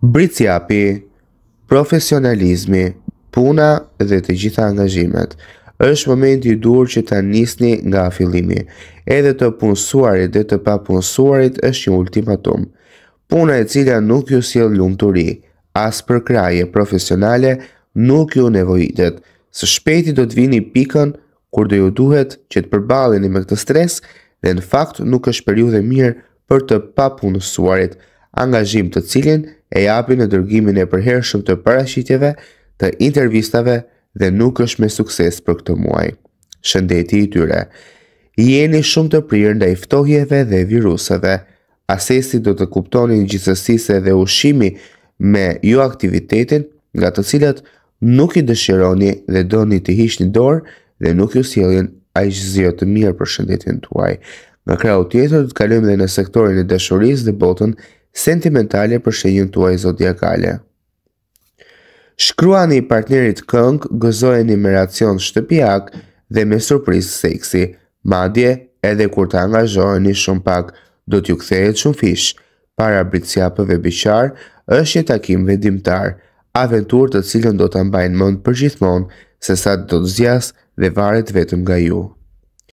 Britsjapi, profesionalizmi, puna dhe të gjitha angazhimet është moment i dur që të nisni nga afilimi. Edhe të punësuarit dhe të papunësuarit është një ultimatum. Puna e cila nuk ju s'jel lumë të ri, as për kraje profesionale nuk ju nevojitet. Së shpeti do të vini pikën kur do ju duhet që të përbalin i me këtë stres dhe në fakt nuk është periude mirë për të papunësuarit angazhim të cilin e japi në dërgimin e përhershëm të parashitjeve të intervistave dhe nuk është me sukses për këtë muaj. Shëndeti i tyre, jeni shumë të prirë nda iftohjeve dhe viruseve, asesi do të kuptoni një gjithësise dhe ushimi me ju aktivitetin nga të cilat nuk i dëshironi dhe do një të hishni dorë dhe nuk ju sielin a i shëzio të mirë për shëndetin tuaj. Nga krau tjetër, të kalim dhe në sektorin e dëshuris dhe botën sentimentale për shenjën tuaj zodiakale. Shkruani i partnerit këngë, gëzojë një më racion shtëpijak dhe me surprizë seksi, madje edhe kur të angazhojë një shumë pak, do t'ju kthehet shumë fishë, para britsja pëve bëqarë, është një takim vendimtar, aventur të cilën do të mbajnë mund për gjithmonë, se sa të do të zjasë dhe varet vetëm nga ju.